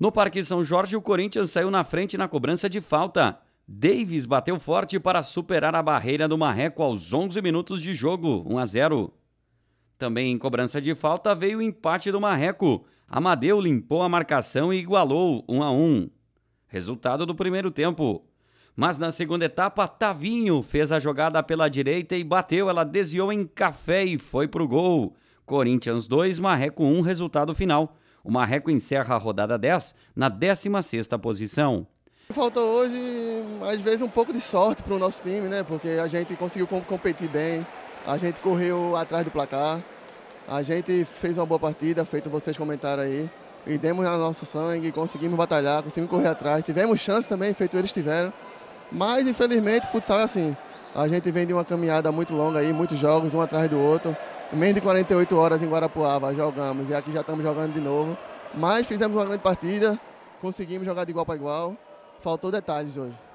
No Parque São Jorge, o Corinthians saiu na frente na cobrança de falta. Davis bateu forte para superar a barreira do Marreco aos 11 minutos de jogo, 1 a 0. Também em cobrança de falta veio o empate do Marreco. Amadeu limpou a marcação e igualou 1 a 1. Resultado do primeiro tempo. Mas na segunda etapa, Tavinho fez a jogada pela direita e bateu, ela desviou em café e foi pro gol. Corinthians 2, Marreco 1, resultado final. O Marreco encerra a rodada 10 na 16ª posição. Faltou hoje, às vezes, um pouco de sorte para o nosso time, né? Porque a gente conseguiu competir bem, a gente correu atrás do placar, a gente fez uma boa partida, feito vocês comentaram aí, e demos nosso sangue, conseguimos batalhar, conseguimos correr atrás, tivemos chance também, feito eles tiveram, mas infelizmente o futsal é assim. A gente vem de uma caminhada muito longa aí, muitos jogos, um atrás do outro menos de 48 horas em Guarapuava jogamos e aqui já estamos jogando de novo. Mas fizemos uma grande partida, conseguimos jogar de igual para igual. Faltou detalhes hoje.